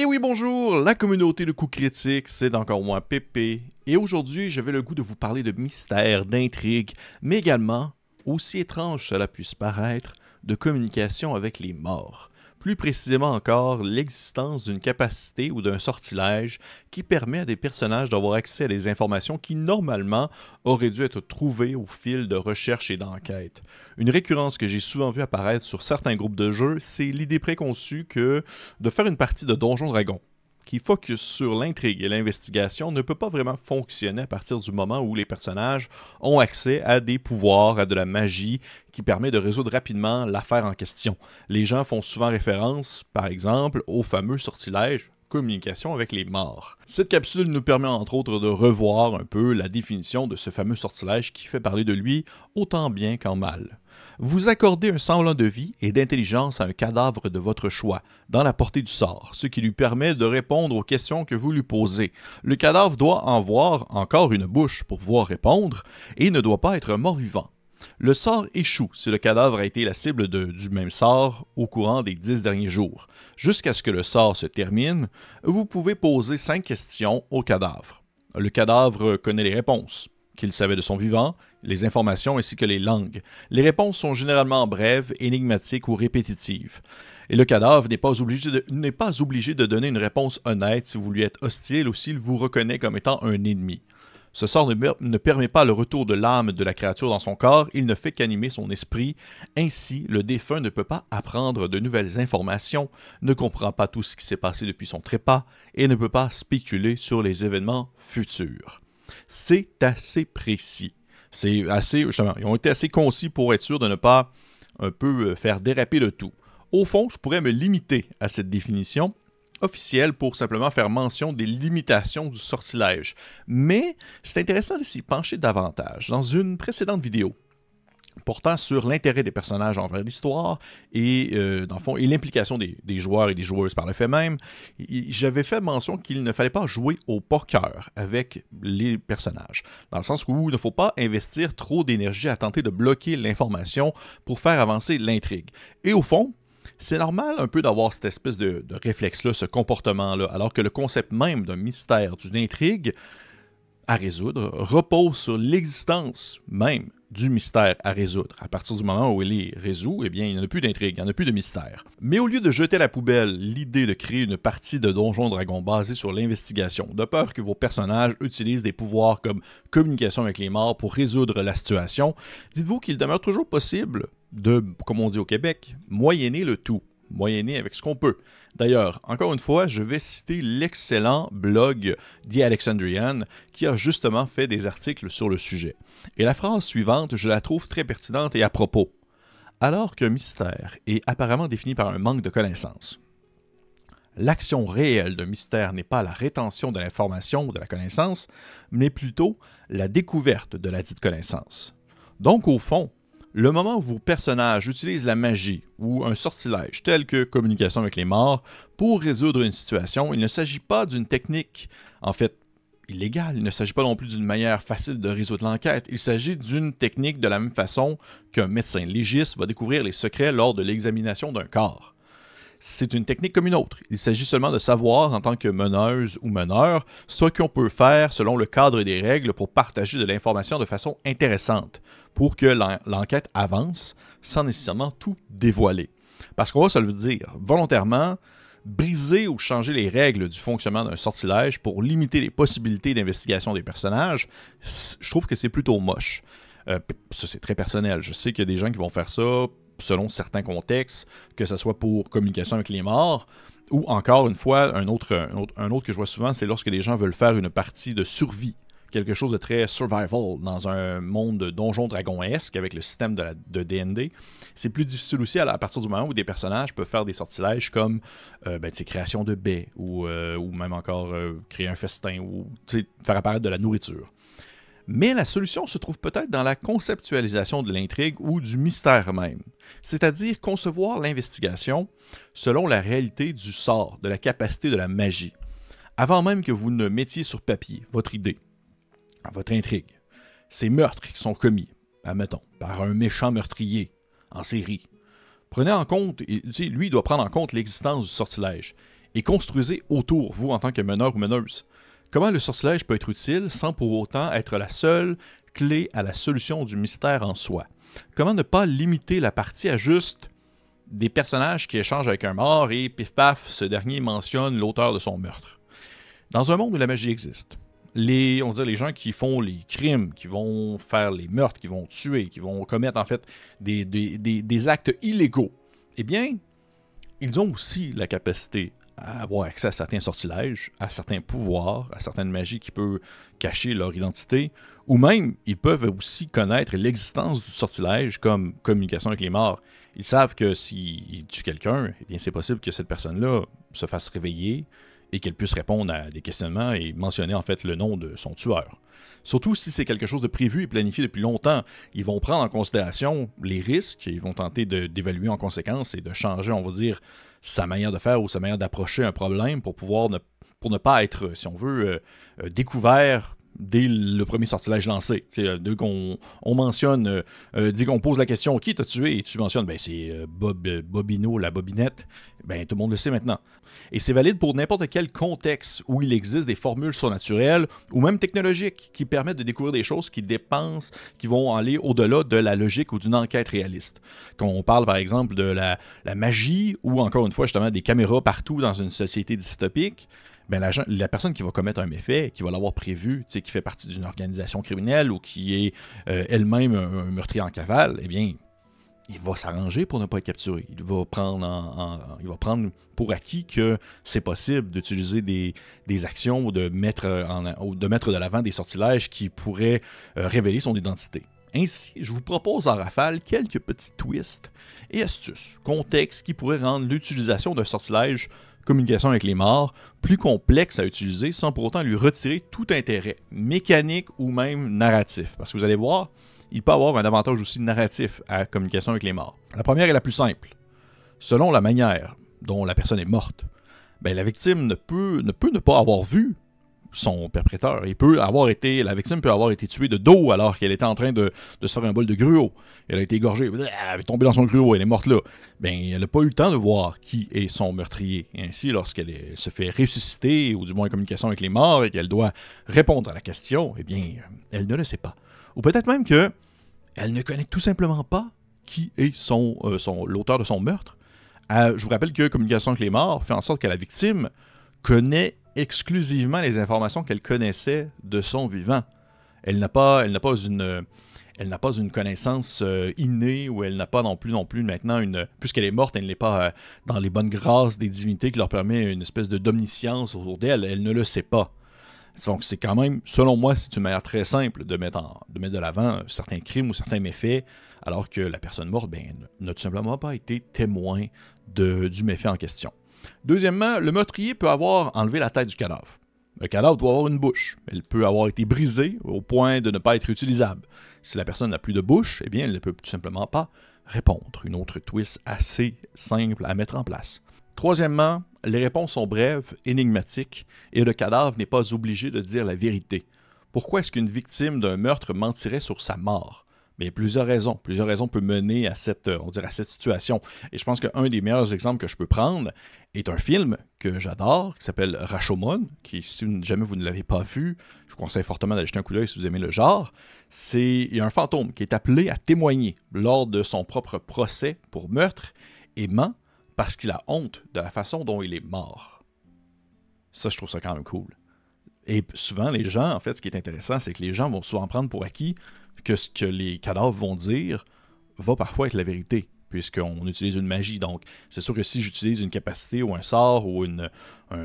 Et oui, bonjour, la communauté de coups critiques, c'est encore moi Pépé. Et aujourd'hui, j'avais le goût de vous parler de mystères, d'intrigues, mais également, aussi étrange cela puisse paraître, de communication avec les morts plus précisément encore l'existence d'une capacité ou d'un sortilège qui permet à des personnages d'avoir accès à des informations qui normalement auraient dû être trouvées au fil de recherches et d'enquêtes. Une récurrence que j'ai souvent vue apparaître sur certains groupes de jeux, c'est l'idée préconçue que de faire une partie de Donjon Dragon qui focus sur l'intrigue et l'investigation ne peut pas vraiment fonctionner à partir du moment où les personnages ont accès à des pouvoirs, à de la magie qui permet de résoudre rapidement l'affaire en question. Les gens font souvent référence, par exemple, au fameux sortilège communication avec les morts. Cette capsule nous permet entre autres de revoir un peu la définition de ce fameux sortilège qui fait parler de lui autant bien qu'en mal. Vous accordez un semblant de vie et d'intelligence à un cadavre de votre choix, dans la portée du sort, ce qui lui permet de répondre aux questions que vous lui posez. Le cadavre doit en voir encore une bouche pour pouvoir répondre et ne doit pas être mort-vivant. Le sort échoue si le cadavre a été la cible du même sort au courant des dix derniers jours. Jusqu'à ce que le sort se termine, vous pouvez poser cinq questions au cadavre. Le cadavre connaît les réponses qu'il savait de son vivant, les informations ainsi que les langues. Les réponses sont généralement brèves, énigmatiques ou répétitives. Et le cadavre n'est pas, obligé de, n'est pas obligé de donner une réponse honnête si vous lui êtes hostile ou s'il vous reconnaît comme étant un ennemi. Ce sort ne, ne permet pas le retour de l'âme de la créature dans son corps, il ne fait qu'animer son esprit. Ainsi, le défunt ne peut pas apprendre de nouvelles informations, ne comprend pas tout ce qui s'est passé depuis son trépas et ne peut pas spéculer sur les événements futurs c'est assez précis. C'est assez, ils ont été assez concis pour être sûr de ne pas un peu euh, faire déraper le tout. Au fond, je pourrais me limiter à cette définition officielle pour simplement faire mention des limitations du sortilège. Mais c'est intéressant de s'y pencher davantage. Dans une précédente vidéo, portant sur l'intérêt des personnages envers l'histoire et, euh, dans fond, et l'implication des, joueurs et des joueuses par le fait même. J'avais fait mention qu'il ne fallait pas jouer au poker avec les personnages, dans le sens où il ne faut pas investir trop d'énergie à tenter de bloquer l'information pour faire avancer l'intrigue. Et au fond, c'est normal un peu d'avoir cette espèce de, de réflexe-là, ce comportement-là, alors que le concept même d'un mystère, d'une intrigue, à résoudre repose sur l'existence même du mystère à résoudre. À partir du moment où il est résout, eh bien, il n'y en a plus d'intrigue, il n'y en a plus de mystère. Mais au lieu de jeter à la poubelle l'idée de créer une partie de Donjon Dragon basée sur l'investigation, de peur que vos personnages utilisent des pouvoirs comme communication avec les morts pour résoudre la situation, dites-vous qu'il demeure toujours possible de, comme on dit au Québec, moyenner le tout. Moyenné avec ce qu'on peut. D'ailleurs, encore une fois, je vais citer l'excellent blog The Alexandrian qui a justement fait des articles sur le sujet. Et la phrase suivante, je la trouve très pertinente et à propos. Alors qu'un mystère est apparemment défini par un manque de connaissance, l'action réelle d'un mystère n'est pas la rétention de l'information ou de la connaissance, mais plutôt la découverte de la dite connaissance. Donc, au fond, le moment où vos personnages utilisent la magie ou un sortilège tel que communication avec les morts pour résoudre une situation, il ne s'agit pas d'une technique, en fait, illégale, il ne s'agit pas non plus d'une manière facile de résoudre l'enquête, il s'agit d'une technique de la même façon qu'un médecin légiste va découvrir les secrets lors de l'examination d'un corps. C'est une technique comme une autre. Il s'agit seulement de savoir, en tant que meneuse ou meneur, ce qu'on peut faire selon le cadre des règles pour partager de l'information de façon intéressante, pour que l'enquête avance sans nécessairement tout dévoiler. Parce qu'on va se le dire, volontairement, briser ou changer les règles du fonctionnement d'un sortilège pour limiter les possibilités d'investigation des personnages, je trouve que c'est plutôt moche. Euh, ça, c'est très personnel. Je sais qu'il y a des gens qui vont faire ça selon certains contextes, que ce soit pour communication avec les morts, ou encore une fois, un autre, un autre, un autre que je vois souvent, c'est lorsque les gens veulent faire une partie de survie quelque chose de très survival dans un monde de donjon dragon-esque avec le système de DND, C'est plus difficile aussi à, partir du moment où des personnages peuvent faire des sortilèges comme euh, ben, création de baies ou, euh, ou même encore euh, créer un festin ou faire apparaître de la nourriture. Mais la solution se trouve peut-être dans la conceptualisation de l'intrigue ou du mystère même, c'est-à-dire concevoir l'investigation selon la réalité du sort, de la capacité de la magie, avant même que vous ne mettiez sur papier votre idée. Ah, votre intrigue, ces meurtres qui sont commis, admettons, ben, par un méchant meurtrier en série, prenez en compte, et, lui doit prendre en compte l'existence du sortilège et construisez autour, vous en tant que meneur ou meneuse, comment le sortilège peut être utile sans pour autant être la seule clé à la solution du mystère en soi. Comment ne pas limiter la partie à juste des personnages qui échangent avec un mort et pif paf, ce dernier mentionne l'auteur de son meurtre. Dans un monde où la magie existe, les, on dit, les gens qui font les crimes, qui vont faire les meurtres, qui vont tuer, qui vont commettre en fait des, des actes illégaux, eh bien, ils ont aussi la capacité à avoir accès à certains sortilèges, à certains pouvoirs, à certaines magies qui peuvent cacher leur identité, ou même ils peuvent aussi connaître l'existence du sortilège comme communication avec les morts. Ils savent que s'ils tuent quelqu'un, eh bien c'est possible que cette personne-là se fasse réveiller, et qu'elle puisse répondre à des questionnements et mentionner en fait le nom de son tueur. Surtout si c'est quelque chose de prévu et planifié depuis longtemps, ils vont prendre en considération les risques et ils vont tenter d'évaluer en conséquence et de changer, on va dire, sa manière de faire ou sa manière d'approcher un problème pour pouvoir ne, pour ne pas être, si on veut, euh, euh, découvert dès le premier sortilège lancé. Euh, dès qu'on on mentionne, euh, euh, dit qu'on pose la question qui t'a tué et tu mentionnes ben, c'est Bob, Bobino, la bobinette, ben, tout le monde le sait maintenant. Et c'est valide pour n'importe quel contexte où il existe des formules surnaturelles ou même technologiques qui permettent de découvrir des choses qui dépensent, qui vont aller au-delà de la logique ou d'une enquête réaliste. Quand on parle par exemple de la, la magie ou encore une fois justement des caméras partout dans une société dystopique, ben la, personne qui va commettre un méfait, qui va l'avoir prévu, qui fait partie d'une organisation criminelle ou qui est euh, elle-même un, meurtrier en cavale, eh bien, il va s'arranger pour ne pas être capturé. Il va prendre, il va prendre pour acquis que c'est possible d'utiliser des, actions ou de mettre, en, de, mettre de l'avant des sortilèges qui pourraient euh, révéler son identité. Ainsi, je vous propose en rafale quelques petits twists et astuces, contextes qui pourraient rendre l'utilisation d'un sortilège communication avec les morts, plus complexe à utiliser sans pour autant lui retirer tout intérêt, mécanique ou même narratif. Parce que vous allez voir, il peut avoir un avantage aussi narratif à communication avec les morts. La première est la plus simple. Selon la manière dont la personne est morte, ben, la victime ne peut, ne peut ne pas avoir vu son perpréteur. Il peut avoir été, la victime peut avoir été tuée de dos alors qu'elle était en train de, de, se faire un bol de gruau. Elle a été égorgée, elle est tombée dans son gruau, elle est morte là. Ben, elle n'a pas eu le temps de voir qui est son meurtrier. Ainsi, lorsqu'elle se fait ressusciter, ou du moins en communication avec les morts, et qu'elle doit répondre à la question, eh bien, elle ne le sait pas. Ou peut-être même que elle ne connaît tout simplement pas qui est son, euh, son l'auteur de son meurtre. Euh, je vous rappelle que communication avec les morts fait en sorte que la victime connaît exclusivement les informations qu'elle connaissait de son vivant. Elle n'a pas, elle n'a pas une, elle n'a pas une connaissance euh, innée ou elle n'a pas non plus non plus maintenant une puisqu'elle est morte, elle n'est pas euh, dans les bonnes grâces des divinités qui leur permet une espèce de domniscience autour d'elle, elle ne le sait pas. Donc c'est quand même, selon moi, c'est une manière très simple de mettre, de mettre de l'avant certains crimes ou certains méfaits, alors que la personne morte ben, n'a tout simplement pas été témoin du méfait en question. Deuxièmement, le meurtrier peut avoir enlevé la tête du cadavre. Le cadavre doit avoir une bouche. Elle peut avoir été brisée au point de ne pas être utilisable. Si la personne n'a plus de bouche, eh bien, elle ne peut tout simplement pas répondre. Une autre twist assez simple à mettre en place. Troisièmement, les réponses sont brèves, énigmatiques, et le cadavre n'est pas obligé de dire la vérité. Pourquoi est-ce qu'une victime d'un meurtre mentirait sur sa mort mais il y a plusieurs raisons. Plusieurs raisons peuvent mener à cette, euh, on à cette situation. Et je pense qu'un des meilleurs exemples que je peux prendre est un film que j'adore, qui s'appelle Rashomon, qui, si jamais vous ne l'avez pas vu, je vous conseille fortement d'aller jeter un coup d'œil si vous aimez le genre. C'est, un fantôme qui est appelé à témoigner lors de son propre procès pour meurtre et ment parce qu'il a honte de la façon dont il est mort. Ça, je trouve ça quand même cool. Et souvent, les gens, en fait, ce qui est intéressant, c'est que les gens vont souvent prendre pour acquis que ce que les cadavres vont dire va parfois être la vérité, puisqu'on utilise une magie. Donc, c'est sûr que si j'utilise une capacité ou un sort ou une,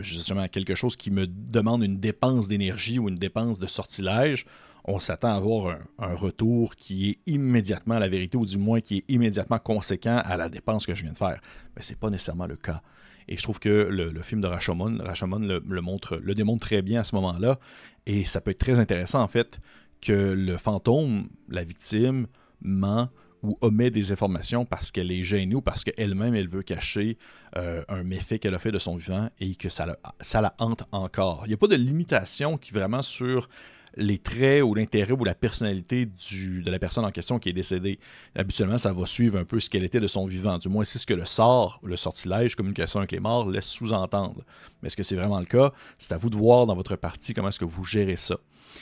justement quelque chose qui me demande une dépense d'énergie ou une dépense de sortilège, on s'attend à avoir un, retour qui est immédiatement la vérité, ou du moins qui est immédiatement conséquent à la dépense que je viens de faire. Mais ce n'est pas nécessairement le cas. Et je trouve que le, film de Rashomon, Rashomon le, montre, le démontre très bien à ce moment-là. Et ça peut être très intéressant, en fait, que le fantôme, la victime, ment ou omet des informations parce qu'elle est gênée ou parce qu'elle-même, elle veut cacher euh, un méfait qu'elle a fait de son vivant et que ça, ça la hante encore. Il n'y a pas de limitation qui vraiment sur les traits ou l'intérêt ou la personnalité de la personne en question qui est décédée. Habituellement, ça va suivre un peu ce qu'elle était de son vivant. Du moins, c'est ce que le sort, le sortilège, communication avec les morts, laisse sous-entendre. Mais est-ce que c'est vraiment le cas? C'est à vous de voir dans votre partie comment est-ce que vous gérez ça.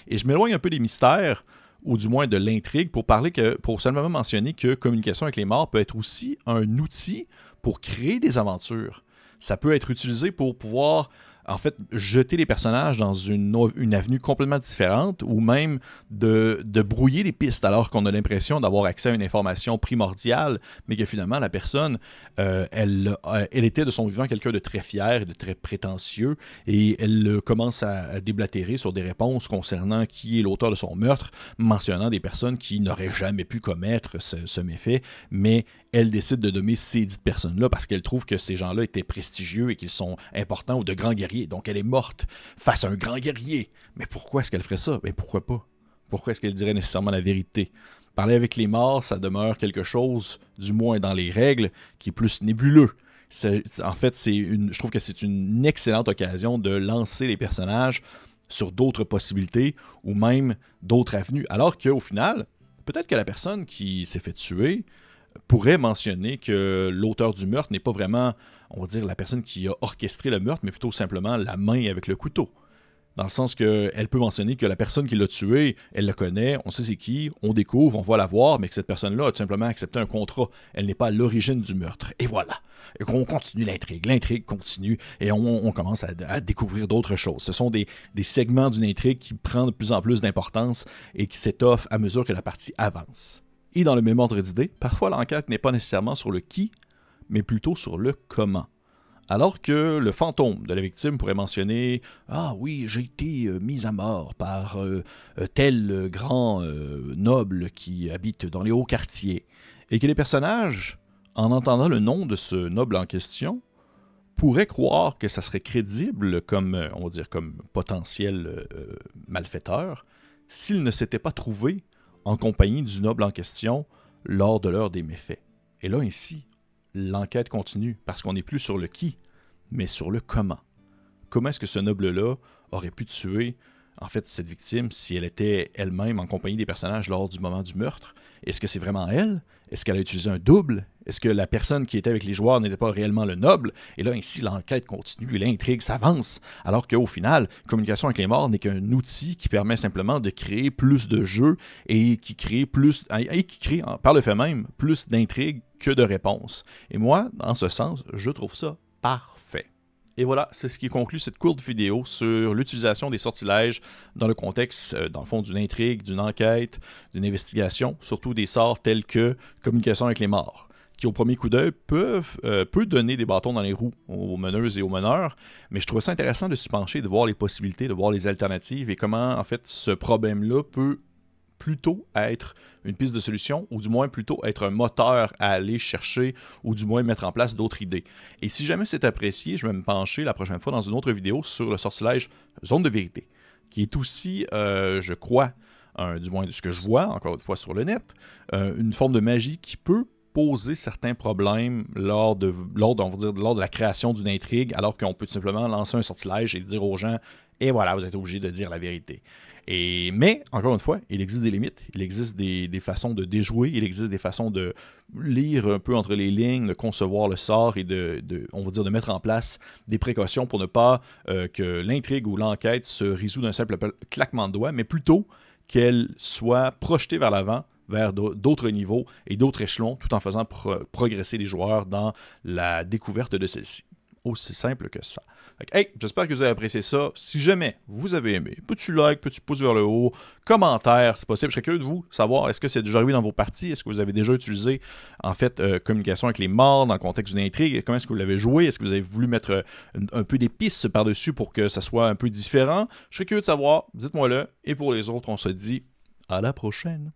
Et je m'éloigne un peu des mystères ou du moins de l'intrigue, pour parler que, pour seulement mentionner que communication avec les morts peut être aussi un outil pour créer des aventures. Ça peut être utilisé pour pouvoir en fait, jeter les personnages dans une, une avenue complètement différente ou même de, brouiller les pistes alors qu'on a l'impression d'avoir accès à une information primordiale, mais que finalement, la personne, euh, elle, euh, elle était de son vivant quelqu'un de très fier et de très prétentieux et elle commence à déblatérer sur des réponses concernant qui est l'auteur de son meurtre, mentionnant des personnes qui n'auraient jamais pu commettre ce, ce méfait, mais elle décide de nommer ces dites personnes-là parce qu'elle trouve que ces gens-là étaient prestigieux et qu'ils sont importants ou de grands guerriers donc elle est morte face à un grand guerrier. Mais pourquoi est-ce qu'elle ferait ça Mais pourquoi pas Pourquoi est-ce qu'elle dirait nécessairement la vérité Parler avec les morts, ça demeure quelque chose, du moins dans les règles, qui est plus nébuleux. En fait, une, je trouve que c'est une excellente occasion de lancer les personnages sur d'autres possibilités ou même d'autres avenues. Alors qu'au final, peut-être que la personne qui s'est fait tuer, pourrait mentionner que l'auteur du meurtre n'est pas vraiment, on va dire, la personne qui a orchestré le meurtre, mais plutôt simplement la main avec le couteau. Dans le sens qu'elle peut mentionner que la personne qui l'a tué, elle le connaît, on sait c'est qui, on découvre, on va la voir, mais que cette personne-là a tout simplement accepté un contrat. Elle n'est pas à l'origine du meurtre. Et voilà. Et on continue l'intrigue. L'intrigue continue et on, commence à, découvrir d'autres choses. Ce sont des, des segments d'une intrigue qui prend de plus en plus d'importance et qui s'étoffent à mesure que la partie avance. Et dans le même ordre d'idée, parfois l'enquête n'est pas nécessairement sur le qui, mais plutôt sur le comment. Alors que le fantôme de la victime pourrait mentionner Ah oui, j'ai été euh, mis à mort par euh, euh, tel grand noble qui habite dans les hauts quartiers, et que les personnages, en entendant le nom de ce noble en question, pourraient croire que ça serait crédible comme, on va dire, comme potentiel malfaiteur s'il ne s'était pas trouvé en compagnie du noble en question lors de l'heure des méfaits. Et là ainsi, l'enquête continue parce qu'on n'est plus sur le qui, mais sur le comment. Comment est-ce que ce noble-là aurait pu tuer en fait, cette victime, si elle était elle-même en compagnie des personnages lors du moment du meurtre. Est-ce que c'est vraiment elle? Est-ce qu'elle a utilisé un double? Est-ce que la personne qui était avec les joueurs n'était pas réellement le noble? Et là, ainsi, l'enquête continue, l'intrigue s'avance, alors qu'au final, communication avec les morts n'est qu'un outil qui permet simplement de créer plus de jeux et qui crée plus, et qui crée par le fait même plus d'intrigues que de réponses. Et moi, dans ce sens, je trouve ça parfait et voilà, c'est ce qui conclut cette courte vidéo sur l'utilisation des sortilèges dans le contexte, euh, dans le fond, d'une intrigue, d'une enquête, d'une investigation, surtout des sorts tels que communication avec les morts qui au premier coup d'œil peuvent euh, peut donner des bâtons dans les roues aux meneuses et aux meneurs, mais je trouve ça intéressant de se pencher, de voir les possibilités, de voir les alternatives et comment en fait ce problème-là peut plutôt être une piste de solution, ou du moins plutôt être un moteur à aller chercher, ou du moins mettre en place d'autres idées. Et si jamais c'est apprécié, je vais me pencher la prochaine fois dans une autre vidéo sur le sortilège Zone de vérité, qui est aussi, euh, je crois, du moins de ce que je vois, encore une fois sur le net, euh, une forme de magie qui peut poser certains problèmes lors de, dire, lors de la création d'une intrigue, alors qu'on peut simplement lancer un sortilège et dire aux gens, et voilà, vous êtes obligé de dire la vérité mais, encore une fois, il existe des limites, il existe des, façons de déjouer, il existe des façons de lire un peu entre les lignes, de concevoir le sort et de, on dire, de mettre en place des précautions pour ne pas euh, que l'intrigue ou l'enquête se résout d'un simple claquement de doigts, mais plutôt qu'elle soit projetée vers l'avant vers d'autres niveaux et d'autres échelons tout en faisant progresser les joueurs dans la découverte de celle-ci. Aussi simple que ça. j'espère que vous avez apprécié ça. Si jamais vous avez aimé, petit like, petit pouce vers le haut, commentaire c'est possible. Je serais curieux de vous savoir, est-ce que c'est déjà arrivé dans vos parties? Est-ce que vous avez déjà utilisé, en fait, euh, communication avec les morts dans le contexte d'une intrigue? Comment est-ce que vous l'avez joué? Est-ce que vous avez voulu mettre euh, un, un peu d'épices par-dessus pour que ça soit un peu différent? Je serais curieux de savoir. Dites-moi le. Et pour les autres, on se dit à la prochaine.